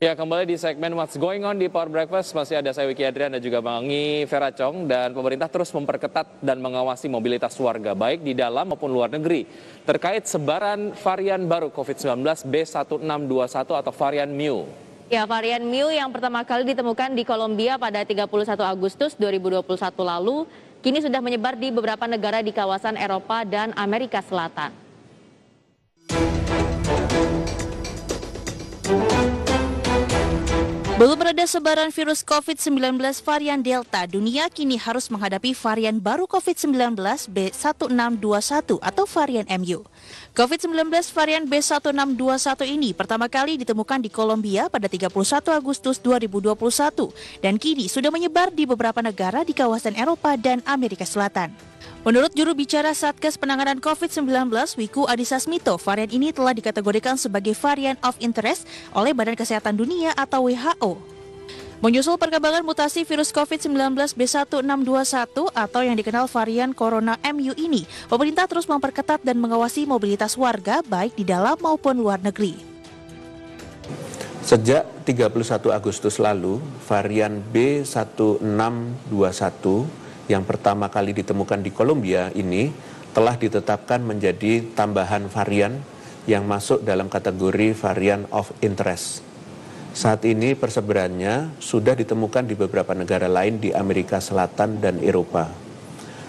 Ya, kembali di segmen What's Going On di Power Breakfast. Masih ada saya Wiki Adrian dan juga Bang Angi Chong Dan pemerintah terus memperketat dan mengawasi mobilitas warga, baik di dalam maupun luar negeri. Terkait sebaran varian baru COVID-19 B1621 atau varian Mu. Ya, varian Mu yang pertama kali ditemukan di Kolombia pada 31 Agustus 2021 lalu, kini sudah menyebar di beberapa negara di kawasan Eropa dan Amerika Selatan. Belum ada sebaran virus COVID-19 varian Delta, dunia kini harus menghadapi varian baru COVID-19 B1621 atau varian MU. COVID-19 varian B1621 ini pertama kali ditemukan di Kolombia pada 31 Agustus 2021 dan kini sudah menyebar di beberapa negara di kawasan Eropa dan Amerika Selatan. Menurut juru bicara Satgas Penanganan COVID-19, Wiku Adhisa Smito, varian ini telah dikategorikan sebagai varian of interest oleh Badan Kesehatan Dunia atau WHO. Menyusul perkembangan mutasi virus COVID-19 B1621 atau yang dikenal varian Corona MU ini, pemerintah terus memperketat dan mengawasi mobilitas warga baik di dalam maupun luar negeri. Sejak 31 Agustus lalu, varian B1621 yang pertama kali ditemukan di Kolombia ini telah ditetapkan menjadi tambahan varian yang masuk dalam kategori varian of interest. Saat ini persebarannya sudah ditemukan di beberapa negara lain di Amerika Selatan dan Eropa.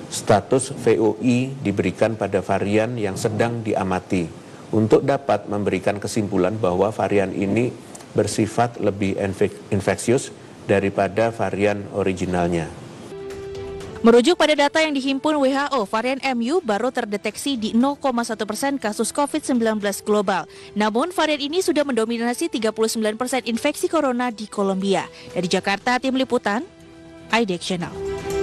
Status VOI diberikan pada varian yang sedang diamati untuk dapat memberikan kesimpulan bahwa varian ini bersifat lebih infeksius daripada varian originalnya. Merujuk pada data yang dihimpun WHO, varian MU baru terdeteksi di 0,1 persen kasus COVID-19 global. Namun, varian ini sudah mendominasi 39 persen infeksi corona di Kolombia. Dari Jakarta, Tim Liputan, iDek Channel.